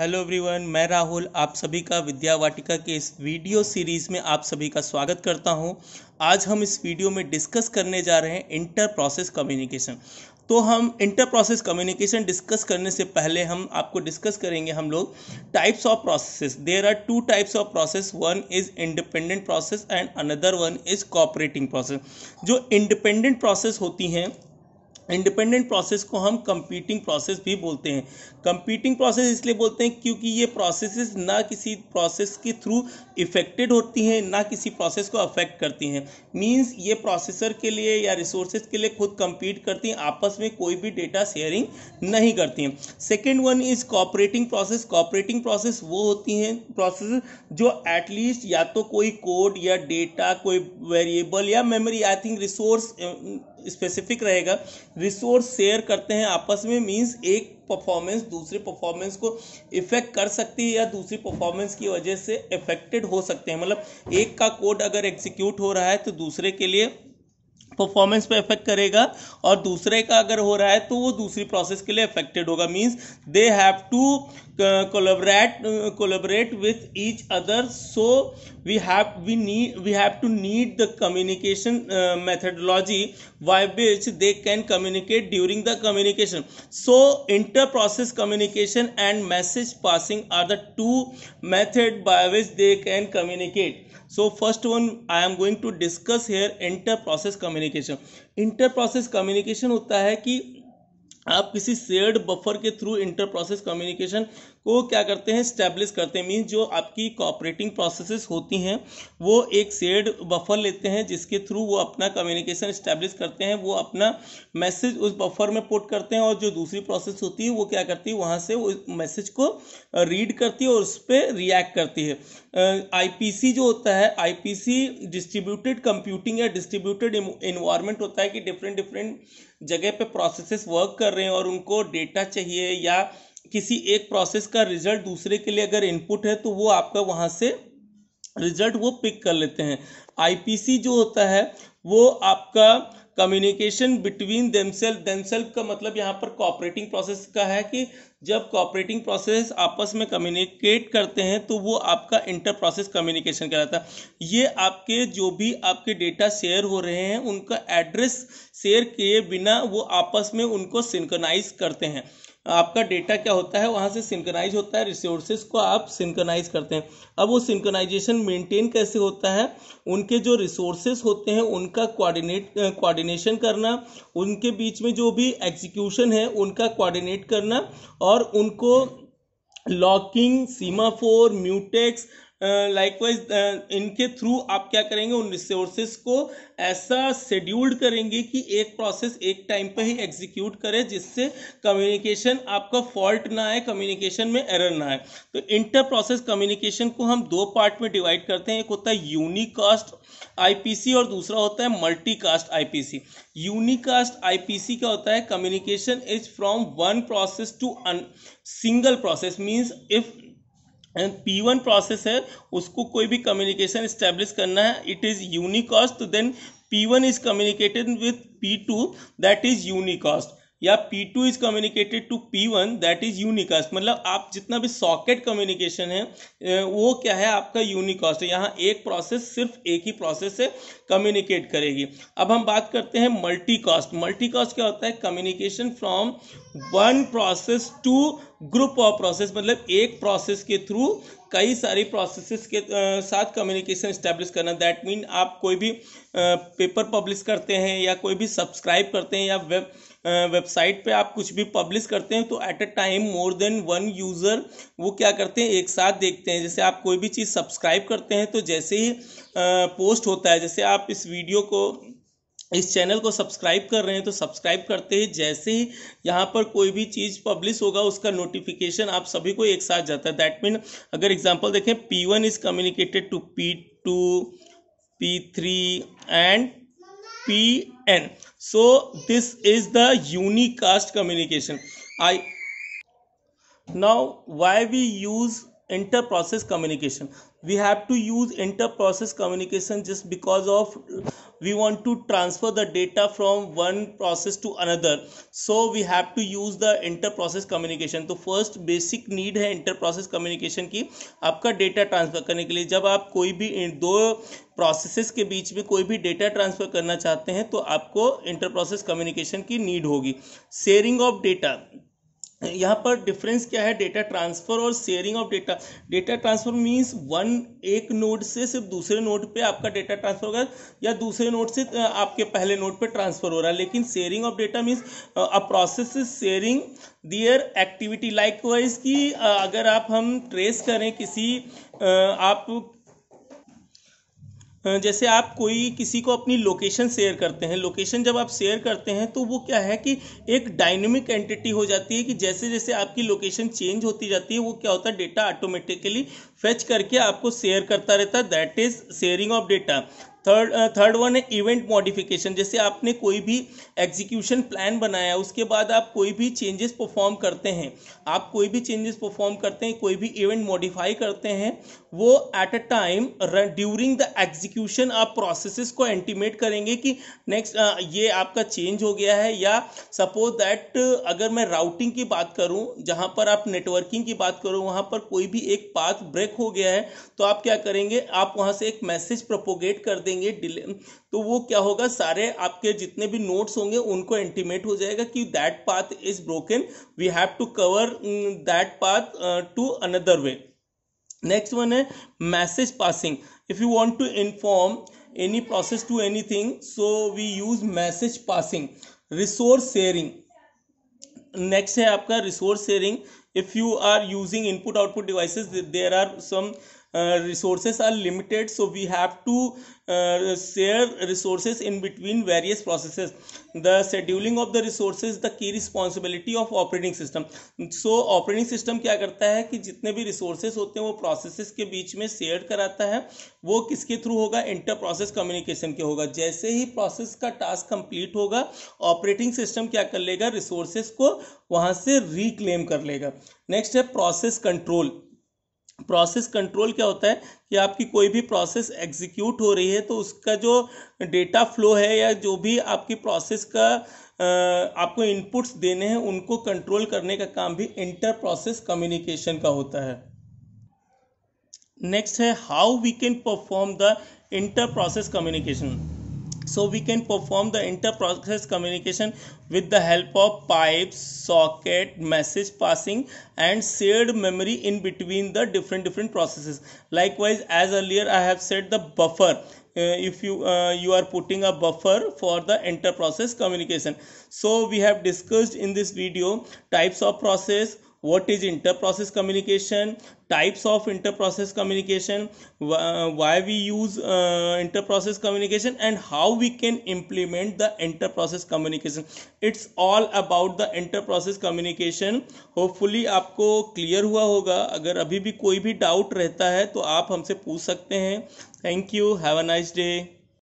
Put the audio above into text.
hello everyone मैं राहुल आप सभी का विद्या वाटिका के इस वीडियो सीरीज़ में आप सभी का स्वागत करता हूं आज हम इस वीडियो में डिस्कस करने जा रहे हैं इंटर प्रोसेस कम्युनिकेशन तो हम इंटर प्रोसेस कम्युनिकेशन डिस्कस करने से पहले हम आपको डिस्कस करेंगे हम लोग types of processes there are two types of process one is independent process and another one is cooperating process जो इंडिपेंडेंट प्रोसेस होती हैं इंडिपेंडेंट प्रोसेस को हम कंपीटिंग प्रोसेस भी बोलते हैं कंपीटिंग प्रोसेस इसलिए बोलते हैं क्योंकि ये प्रोसेसेस ना किसी प्रोसेस के थ्रू इफेक्टेड होती हैं ना किसी प्रोसेस को अफेक्ट करती हैं मींस ये प्रोसेसर के लिए या रिसोर्सेज के लिए खुद कंपीट करती हैं आपस में कोई भी डेटा शेयरिंग नहीं करती हैं second one is cooperating process cooperating process वो होती हैं प्रोसेस जो एटलीस्ट या तो कोई कोड या डेटा कोई वेरिएबल या memory I think resource specific रहेगा रिसोर्स शेयर करते हैं आपस में मीन्स एक परफॉर्मेंस दूसरे परफॉर्मेंस को इफेक्ट कर सकती है या दूसरी परफॉर्मेंस की वजह से इफेक्टेड हो सकते हैं मतलब एक का कोड अगर एग्जीक्यूट हो रहा है तो दूसरे के लिए परफॉर्मेंस पे इफेक्ट करेगा और दूसरे का अगर हो रहा है तो वो दूसरी प्रोसेस के लिए इफेक्टेड होगा means they have to collaborate collaborate with each other so we have we need we have to need the communication methodology by which they can communicate during the communication so inter process communication and message passing are the two method by which they can communicate so first one I am going to discuss here inter process communication communication inter process communication होता है कि आप किसी shared buffer के through inter process communication को क्या करते हैं स्टैब्लिश करते हैं मीन्स जो आपकी कॉपरेटिंग प्रोसेसेस होती हैं वो एक शेयर्ड बफर लेते हैं जिसके थ्रू वो अपना कम्युनिकेशन स्टैब्लिश करते हैं वो अपना मैसेज उस बफर में पुट करते हैं और जो दूसरी प्रोसेस होती है वो क्या करती है वहाँ से उस मैसेज को रीड करती है और उस पर रिएक्ट करती है आईपीसी जो होता है आईपीसी डिस्ट्रीब्यूटेड कंप्यूटिंग या डिस्ट्रीब्यूटेड इन्वायरमेंट होता है कि डिफरेंट डिफरेंट जगह पे प्रोसेसेस वर्क कर रहे हैं और उनको डेटा चाहिए या किसी एक प्रोसेस का रिजल्ट दूसरे के लिए अगर इनपुट है तो वो आपका वहाँ से रिजल्ट वो पिक कर लेते हैं आईपीसी जो होता है वो आपका कम्युनिकेशन बिटवीन देमसेल्फ देमसेल्फ का मतलब यहाँ पर कॉपरेटिंग प्रोसेस का है कि जब कॉपरेटिंग प्रोसेस आपस में कम्युनिकेट करते हैं तो वो आपका इंटर प्रोसेस कम्युनिकेशन कहलाता है ये आपके जो भी आपके डेटा शेयर हो रहे हैं उनका एड्रेस शेयर किए बिना वो आपस में उनको सिंकनाइज करते हैं आपका डेटा क्या होता है वहाँ से सिंकनाइज होता है रिसोर्सेज को आप सिंकनाइज करते हैं अब वो सिंकनाइजेशन मेंटेन कैसे होता है उनके जो रिसोर्सेज होते हैं उनका कोऑर्डिनेट कोऑर्डिनेशन करना उनके बीच में जो भी एग्जीक्यूशन है उनका कोऑर्डिनेट करना और उनको locking semaphore mutex likewise uh, uh, इनके थ्रू आप क्या करेंगे उन रिसोर्सेज को ऐसा शेड्यूल्ड करेंगे कि एक प्रोसेस एक टाइम पर ही एग्जीक्यूट करे जिससे कम्युनिकेशन आपका फॉल्ट ना आए कम्युनिकेशन में एरर ना आए तो इंटर प्रोसेस कम्युनिकेशन को हम दो पार्ट में डिवाइड करते हैं एक होता है यूनिकास्ट आईपीसी और दूसरा होता है मल्टीकास्ट आईपीसी यूनिकास्ट आईपीसी क्या होता है communication is from one process to single process means if and P one process है उसको कोई भी कम्युनिकेशन स्टेब्लिश करना है it is unicast then P one is communicated with P two that is unicast या P two is communicated to P one that is unicast मतलब आप जितना भी सॉकेट कम्युनिकेशन है वो क्या है आपका यूनिकास्ट है यहाँ एक प्रोसेस सिर्फ एक ही प्रोसेस से कम्युनिकेट करेगी अब हम बात करते हैं मल्टीकास्ट मल्टीकास्ट क्या होता है communication from one process to group of process मतलब एक प्रोसेस के थ्रू कई सारी प्रोसेसेस के साथ कम्युनिकेशन स्टैब्लिश करना दैट मीन आप कोई भी पेपर पब्लिश करते हैं या कोई भी सब्सक्राइब करते हैं या वेब वेबसाइट पे आप कुछ भी पब्लिश करते हैं तो at a time more than one user वो क्या करते हैं एक साथ देखते हैं जैसे आप कोई भी चीज़ सब्सक्राइब करते हैं तो जैसे ही पोस्ट होता है जैसे आप इस वीडियो को इस चैनल को सब्सक्राइब कर रहे हैं तो सब्सक्राइब करते ही जैसे ही यहाँ पर कोई भी चीज़ पब्लिश होगा उसका नोटिफिकेशन आप सभी को एक साथ जाता है दैट मीन अगर एग्जांपल देखें P one is communicated to P two P three and pn so this is the unicast communication i now why we use inter process communication we have to use inter process communication just because of we want to transfer the data from one process to another so we have to use the inter process communication तो first basic need है inter process communication की आपका data transfer करने के लिए जब आप कोई भी दो प्रोसेसेस के बीच में कोई भी डेटा ट्रांसफर करना चाहते हैं तो आपको इंटर प्रोसेस कम्युनिकेशन की नीड होगी शेयरिंग ऑफ डेटा यहाँ पर डिफरेंस क्या है डेटा ट्रांसफर और sharing of data data transfer means one एक नोड से सिर्फ दूसरे नोड पे आपका डेटा ट्रांसफर होगा या दूसरे नोड से आपके पहले नोड पे ट्रांसफर हो रहा है लेकिन sharing of data means a process is sharing their activity likewise की अगर आप हम ट्रेस करें किसी आप जैसे आप कोई किसी को अपनी लोकेशन शेयर करते हैं लोकेशन जब आप शेयर करते हैं तो वो क्या है कि एक डायनेमिक एंटिटी हो जाती है कि जैसे जैसे आपकी लोकेशन चेंज होती जाती है वो क्या होता है डेटा ऑटोमेटिकली फेच करके आपको शेयर करता रहता है that is sharing of data third third one है इवेंट मॉडिफिकेशन जैसे आपने कोई भी एग्जीक्यूशन प्लान बनाया उसके बाद आप कोई भी चेंजेस परफॉर्म करते हैं आप कोई भी चेंजेस परफॉर्म करते हैं कोई भी इवेंट मॉडिफाई करते हैं वो at a time during the execution आप प्रोसेसेस को एंटीमेट करेंगे कि नेक्स्ट uh, ये आपका चेंज हो गया है या सपोज दैट uh, अगर मैं राउटिंग की बात करूं जहां पर आप नेटवर्किंग की बात करूं वहां पर कोई भी एक पाथ ब्रेक हो गया है तो आप क्या करेंगे आप वहां से एक मैसेज प्रोपोगेट कर देंगे करेंगे डिले तो वो क्या होगा सारे आपके जितने भी नोट्स होंगे उनको एंटीमेट हो जाएगा कि that path is broken we have to cover that path to another way next one है message passing if you want to inform any process to anything so we use message passing resource sharing next है आपका resource sharing if you are using input output devices there are some uh, resources are limited so we have to uh, share resources in between various processes the scheduling of the resources the key responsibility of operating system so operating system क्या करता है कि जितने भी resources होते हैं वो processes के बीच में share कराता है वो किसके through होगा inter process communication के होगा जैसे ही process का task complete होगा operating system क्या कर लेगा resources को वहाँ से reclaim कर लेगा next है process control प्रोसेस कंट्रोल क्या होता है कि आपकी कोई भी प्रोसेस एग्जीक्यूट हो रही है तो उसका जो डेटा फ्लो है या जो भी आपकी प्रोसेस का आपको इनपुट्स देने हैं उनको कंट्रोल करने का काम भी इंटर प्रोसेस कम्युनिकेशन का होता है नेक्स्ट है how we can perform the inter process communication so we can perform the inter-process communication with the help of pipes socket message passing and shared memory in between the different different processes likewise as earlier i have said the buffer uh, if you uh, you are putting a buffer for the inter process communication so we have discussed in this video types of process what is interprocess communication types of interprocess communication why we use uh, interprocess communication and how we can implement the interprocess communication it's all about the interprocess communication hopefully आपको clear हुआ होगा अगर अभी भी कोई भी doubt रहता है तो आप हमसे पूछ सकते हैं thank you have a nice day